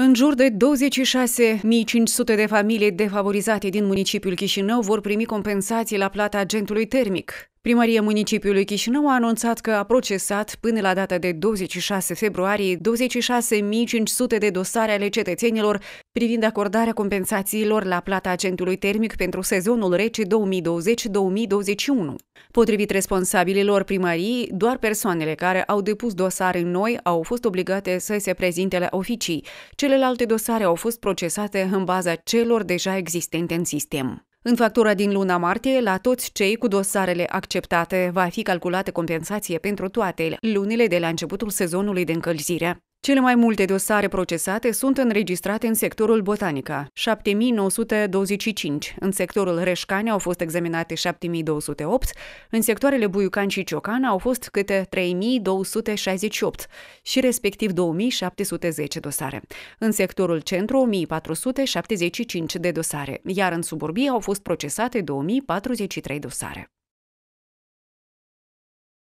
În jur de 26.500 de familii defavorizate din municipiul Chișinău vor primi compensații la plata agentului termic. Primăria municipiului Chișinău a anunțat că a procesat până la data de 26 februarie 26.500 de dosare ale cetățenilor privind acordarea compensațiilor la plata agentului termic pentru sezonul rece 2020-2021. Potrivit responsabililor primării, doar persoanele care au depus dosare noi au fost obligate să se prezinte la oficii. Celelalte dosare au fost procesate în baza celor deja existente în sistem. În factura din luna martie, la toți cei cu dosarele acceptate va fi calculată compensație pentru toate lunile de la începutul sezonului de încălzire. Cele mai multe dosare procesate sunt înregistrate în sectorul Botanica, 7925, în sectorul Reșcani au fost examinate 7208, în sectoarele Buiucan și Ciocan au fost câte 3268 și respectiv 2710 dosare. În sectorul Centru 1475 de dosare, iar în suburbii au fost procesate 2043 dosare.